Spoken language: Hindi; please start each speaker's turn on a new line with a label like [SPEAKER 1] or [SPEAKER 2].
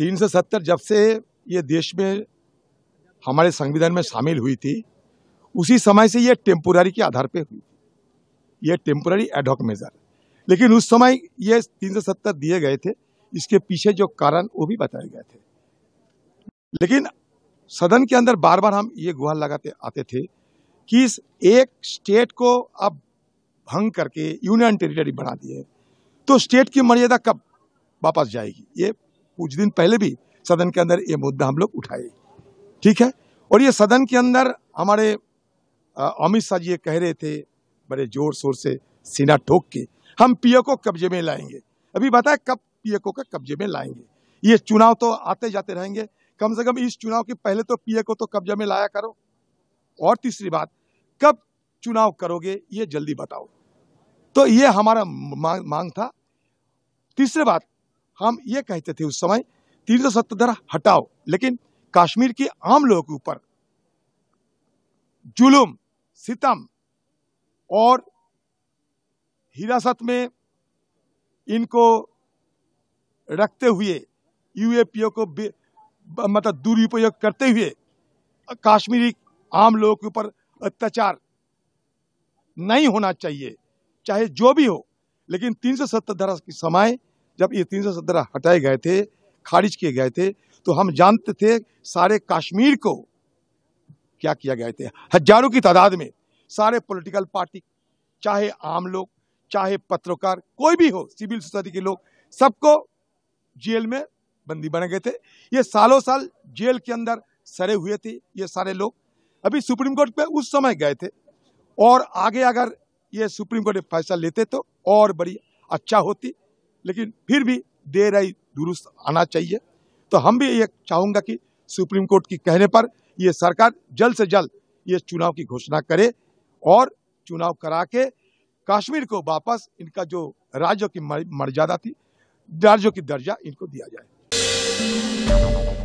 [SPEAKER 1] तीन सौ सत्तर जब से ये देश में हमारे संविधान में शामिल हुई थी उसी समय से ये टेम्पोरारी के आधार पे हुई ये टेम्पोरारी एडॉक मेजर लेकिन उस समय ये तीन सौ सत्तर दिए गए थे इसके पीछे जो कारण वो भी बताए गए थे लेकिन सदन के अंदर बार बार हम ये गुहार लगाते आते थे कि इस एक स्टेट को अब भंग करके यूनियन टेरिटरी बना दिए तो स्टेट की मर्यादा कब वापस जाएगी ये कुछ दिन पहले भी सदन के अंदर ये मुद्दा हम लोग उठाए ठीक है और ये सदन के अंदर हमारे अमित शाह जी ये कह रहे थे बड़े जोर शोर से सीना ठोक के हम पीए को कब्जे में लाएंगे अभी बताए कब पीए को कब्जे में लाएंगे ये चुनाव तो आते जाते रहेंगे कम से कम इस चुनाव के पहले तो पीए को तो कब्जे में लाया करो और तीसरी बात कब चुनाव करोगे ये जल्दी बताओ तो ये हमारा मांग था तीसरी बात हम ये कहते थे उस समय तीर्थ सत्यधर हटाओ लेकिन कश्मीर के आम लोगों के ऊपर जुलुम सितम और हिरासत में इनको रखते हुए यूएपीओ को मतलब दुरुपयोग करते हुए कश्मीरी आम लोगों के ऊपर अत्याचार नहीं होना चाहिए चाहे जो भी हो लेकिन तीन सौ सत्तर धारा की समय जब ये तीन सौ सत्रह हटाए गए थे खारिज किए गए थे तो हम जानते थे सारे कश्मीर को क्या किया गया थे हजारों की तादाद में सारे पॉलिटिकल पार्टी चाहे आम लोग चाहे पत्रकार कोई भी हो सिविल सोसाइटी के लोग सबको जेल में बंदी बने गए थे ये सालों साल जेल के अंदर सरे हुए थे ये सारे लोग अभी सुप्रीम कोर्ट पे उस समय गए थे और आगे अगर ये सुप्रीम कोर्ट फैसला लेते तो और बड़ी अच्छा होती लेकिन फिर भी देर आई दुरुस्त आना चाहिए तो हम भी ये चाहूँगा कि सुप्रीम कोर्ट की कहने पर ये सरकार जल्द से जल्द ये चुनाव की घोषणा करे और चुनाव करा के कश्मीर को वापस इनका जो राज्यों की मर्यादा थी राज्यों की दर्जा इनको दिया जाए